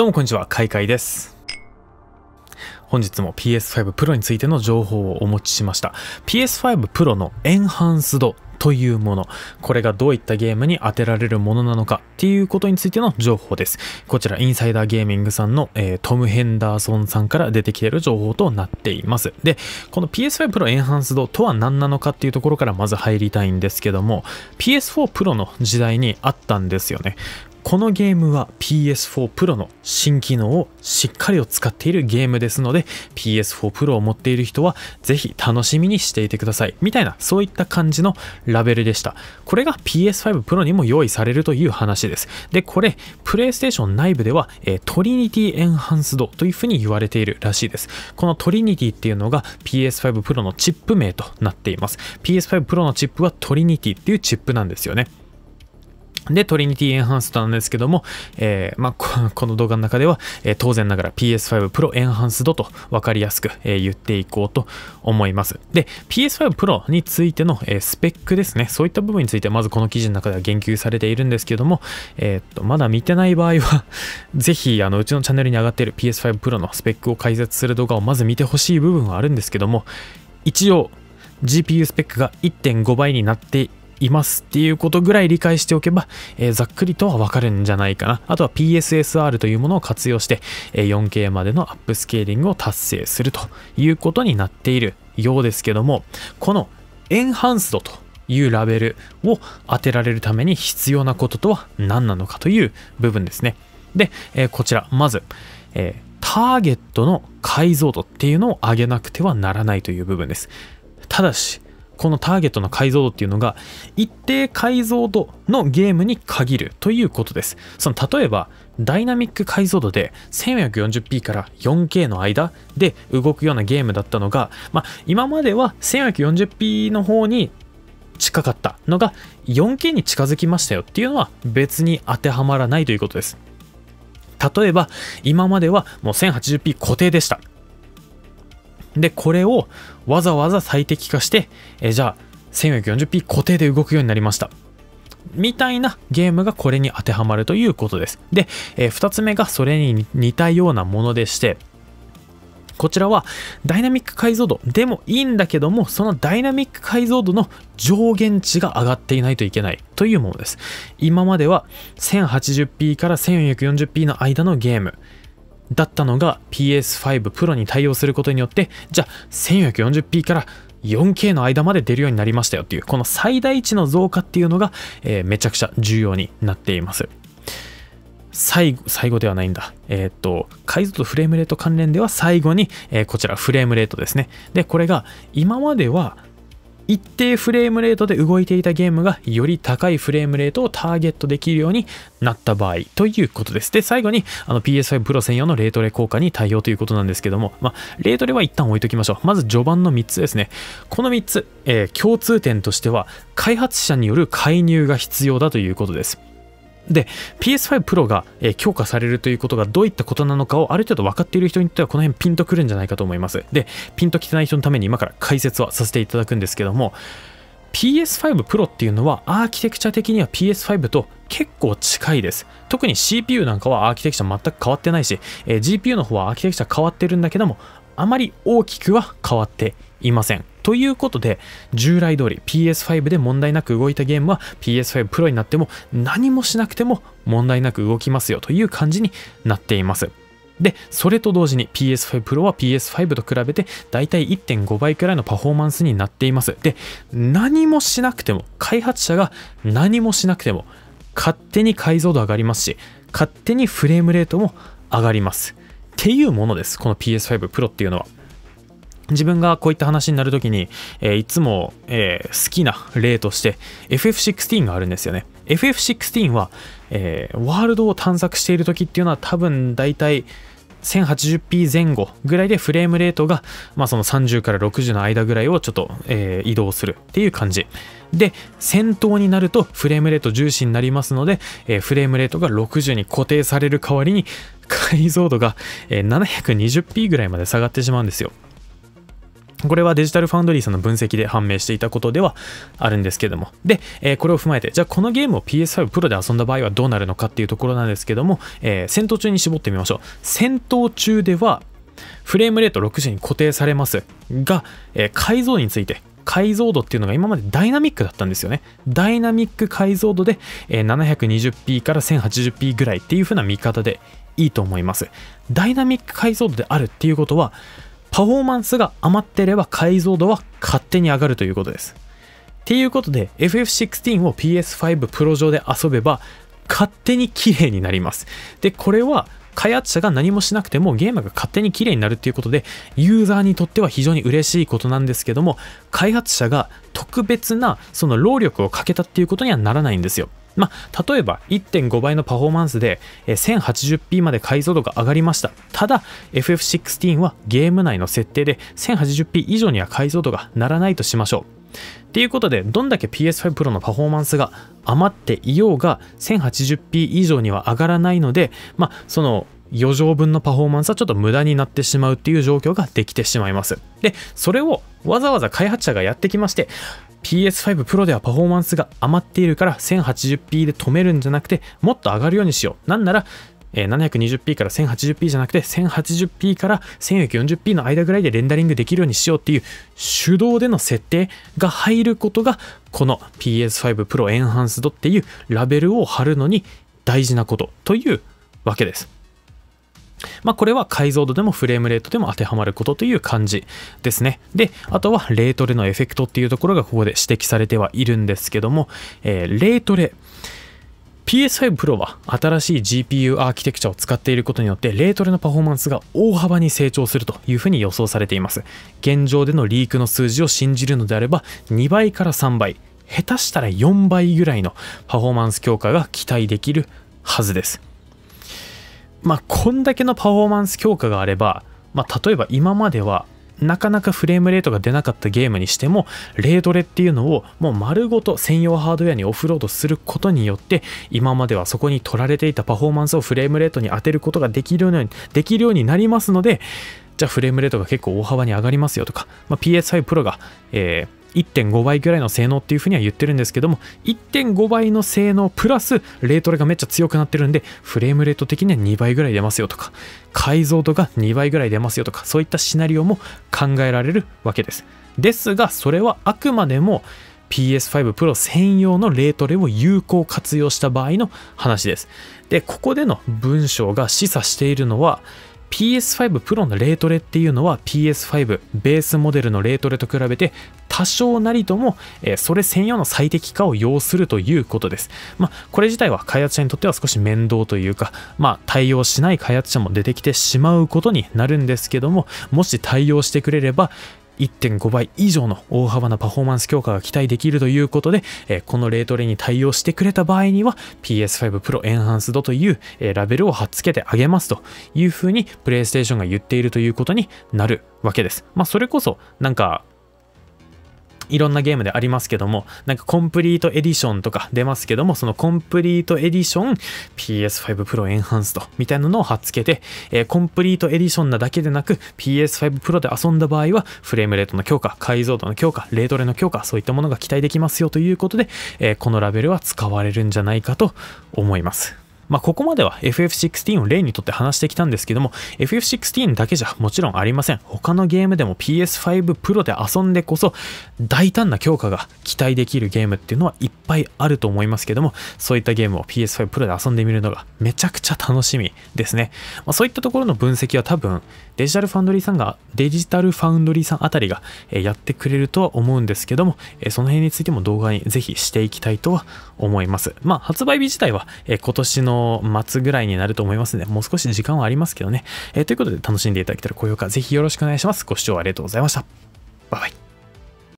どうもこんにちは、カイカイです。本日も PS5 Pro についての情報をお持ちしました。PS5 Pro のエンハンスドというもの。これがどういったゲームに当てられるものなのかっていうことについての情報です。こちら、インサイダーゲーミングさんの、えー、トム・ヘンダーソンさんから出てきている情報となっています。で、この PS5 Pro エンハンスドとは何なのかっていうところからまず入りたいんですけども、PS4 Pro の時代にあったんですよね。このゲームは PS4 Pro の新機能をしっかりを使っているゲームですので PS4 Pro を持っている人はぜひ楽しみにしていてくださいみたいなそういった感じのラベルでしたこれが PS5 Pro にも用意されるという話ですでこれ PlayStation 内部では、えトリニティエンハンスドというふうに言われているらしいですこのトリニティっていうのが PS5 Pro のチップ名となっています PS5 Pro のチップはトリニティっていうチップなんですよねで、トリニティエンハンスドなんですけども、えー、まあ、この動画の中では、えー、当然ながら PS5 Pro エンハンスドと分かりやすく、えー、言っていこうと思います。で、PS5 Pro についての、えスペックですね、そういった部分についてまずこの記事の中では言及されているんですけども、えっと、まだ見てない場合は ぜひ、あの、うちのチャンネルに上がっている PS5 Pro のスペックを解説する動画をまず見てほしい部分はあるんですけども、一応、GPU スペックが1.5倍になっていますっていうことぐらい理解しておけば、えー、ざっくりとはわかるんじゃないかな。あとは PSSR というものを活用して、4K までのアップスケーリングを達成するということになっているようですけども、このエンハンスドというラベルを当てられるために必要なこととは何なのかという部分ですね。で、こちら、まず、ターゲットの解像度っていうのを上げなくてはならないという部分です。ただし、このターゲットの解像度っていうのが一定解像度のゲームに限るということです。その例えばダイナミック解像度で 1440p から 4K の間で動くようなゲームだったのが、まあ、今までは 1440p の方に近かったのが 4K に近づきましたよっていうのは別に当てはまらないということです。例えば今まではもう 1080p 固定でした。で、これをわざわざ最適化して、えじゃあ 1440p 固定で動くようになりました。みたいなゲームがこれに当てはまるということです。で、えー、2つ目がそれに似たようなものでして、こちらはダイナミック解像度でもいいんだけども、そのダイナミック解像度の上限値が上がっていないといけないというものです。今までは 1080p から 1440p の間のゲーム。だったのが PS5 Pro に対応することによって、じゃあ 1440p から 4K の間まで出るようになりましたよっていう、この最大値の増加っていうのが、えー、めちゃくちゃ重要になっています。最後、最後ではないんだ。えー、っと、解像度フレームレート関連では最後に、えー、こちらフレームレートですね。で、これが今までは一定フレームレートで動いていたゲームがより高いフレームレートをターゲットできるようになった場合ということです。で、最後にあの PS5 Pro 専用のレートレ効果に対応ということなんですけども、まあ、レートレは一旦置いときましょう。まず序盤の3つですね。この3つ、えー、共通点としては開発者による介入が必要だということです。で、PS5 Pro が、え強化されるということがどういったことなのかをある程度分かっている人にとってはこの辺ピンとくるんじゃないかと思います。で、ピンときてない人のために今から解説はさせていただくんですけども、PS5 Pro っていうのはアーキテクチャ的には PS5 と結構近いです。特に CPU なんかはアーキテクチャ全く変わってないし、え GPU の方はアーキテクチャ変わってるんだけども、あまり大きくは変わっていません。ということで、従来通り PS5 で問題なく動いたゲームは PS5 プロになっても何もしなくても問題なく動きますよという感じになっています。で、それと同時に PS5 Pro は PS5 と比べてだいたい1.5倍くらいのパフォーマンスになっています。で、何もしなくても、開発者が何もしなくても勝手に解像度上がりますし、勝手にフレームレートも上がります。っていうものです、この PS5 Pro っていうのは。自分がこういった話になるときに、えー、いつも、えー、好きな例として FF16 があるんですよね。FF16 は、えー、ワールドを探索しているときっていうのは多分大体 1080p 前後ぐらいでフレームレートが、まあ、その30から60の間ぐらいをちょっと、えー、移動するっていう感じで先頭になるとフレームレート重視になりますので、えー、フレームレートが60に固定される代わりに解像度が、720p ぐらいまで下がってしまうんですよこれはデジタルファウンドリーさんの分析で判明していたことではあるんですけども。で、えー、これを踏まえて、じゃあこのゲームを PS5 プロで遊んだ場合はどうなるのかっていうところなんですけども、えー、戦闘中に絞ってみましょう。戦闘中では、フレームレート6時に固定されますが、えー、解像について、解像度っていうのが今までダイナミックだったんですよね。ダイナミック解像度で、え 720p から 1080p ぐらいっていう風な見方でいいと思います。ダイナミック解像度であるっていうことは、パフォーマンスが余ってれば解像度は勝手に上がるということです。っていうことで FF16 を PS5 Pro 上で遊べば勝手に綺麗になります。で、これは開発者が何もしなくてもゲームが勝手に綺麗になるっていうことでユーザーにとっては非常に嬉しいことなんですけども開発者が特別なその労力をかけたっていうことにはならないんですよ。まあ、例えば1.5倍のパフォーマンスで 1080p まで解像度が上がりました。ただ、FF16 はゲーム内の設定で 1080p 以上には解像度がならないとしましょう。っていうことで、どんだけ PS5 Pro のパフォーマンスが余っていようが 1080p 以上には上がらないので、まあ、その余剰分のパフォーマンスはちょっと無駄になってしまうっていう状況ができてしまいます。で、それをわざわざ開発者がやってきまして、PS5 Pro ではパフォーマンスが余っているから 1080p で止めるんじゃなくて、もっと上がるようにしよう。なんなら、720p から 1080p じゃなくて 1080p から 1440p の間ぐらいでレンダリングできるようにしようっていう手動での設定が入ることがこの PS5 Pro Enhanced っていうラベルを貼るのに大事なことというわけです。まあ、これは解像度でもフレームレートでも当てはまることという感じですね。で、あとはレートレのエフェクトっていうところがここで指摘されてはいるんですけども、えー、レートレ、PS5 Pro は新しい GPU アーキテクチャを使っていることによってレートレのパフォーマンスが大幅に成長するというふうに予想されています。現状でのリークの数字を信じるのであれば2倍から3倍、下手したら4倍ぐらいのパフォーマンス強化が期待できるはずです。まあ、こんだけのパフォーマンス強化があれば、まあ、例えば今まではなかなかフレームレートが出なかったゲームにしても、レードレっていうのをもう丸ごと専用ハードウェアにオフロードすることによって、今まではそこに取られていたパフォーマンスをフレームレートに当てることができるようにできるようになりますので、じゃあフレームレートが結構大幅に上がりますよとか、まあ、PS5 Pro が、えー1.5倍ぐらいの性能っていうふうには言ってるんですけども1.5倍の性能プラスレートレがめっちゃ強くなってるんでフレームレート的には2倍ぐらい出ますよとか解像度が2倍ぐらい出ますよとかそういったシナリオも考えられるわけですですがそれはあくまでも PS5 Pro 専用のレートレを有効活用した場合の話ですでここでの文章が示唆しているのは PS5 Pro のレートレっていうのは PS5 ベースモデルのレートレと比べて多少なりとも、えそれ専用の最適化を要するということです。まあ、これ自体は開発者にとっては少し面倒というか、まあ、対応しない開発者も出てきてしまうことになるんですけども、もし対応してくれれば、1.5倍以上の大幅なパフォーマンス強化が期待できるということで、えこのレートレイに対応してくれた場合には PS5 Pro Enhanced という、えラベルを貼っ付けてあげますというふうに PlayStation が言っているということになるわけです。まあそれこそなんかいろんなゲームでありますけども、なんかコンプリートエディションとか出ますけども、そのコンプリートエディション PS5 Pro エンハンストみたいなのを貼っつけて、えー、コンプリートエディションなだけでなく PS5 Pro で遊んだ場合は、フレームレートの強化、解像度の強化、レートレの強化、そういったものが期待できますよということで、えー、このラベルは使われるんじゃないかと思います。まあ、ここまでは FF16 を例にとって話してきたんですけども、FF16 だけじゃもちろんありません。他のゲームでも PS5 Pro で遊んでこそ、大胆な強化が期待できるゲームっていうのはいっぱいあると思いますけども、そういったゲームを PS5 Pro で遊んでみるのがめちゃくちゃ楽しみですね。まあ、そういったところの分析は多分、デジタルファンドリーさんが、デジタルファンドリーさんあたりがやってくれるとは思うんですけども、その辺についても動画にぜひしていきたいとは思います。まあ、発売日自体は今年の末ぐらいになると思いますので、もう少し時間はありますけどね。ということで楽しんでいただけたら高評価ぜひよろしくお願いします。ご視聴ありがとうございました。バイバイ。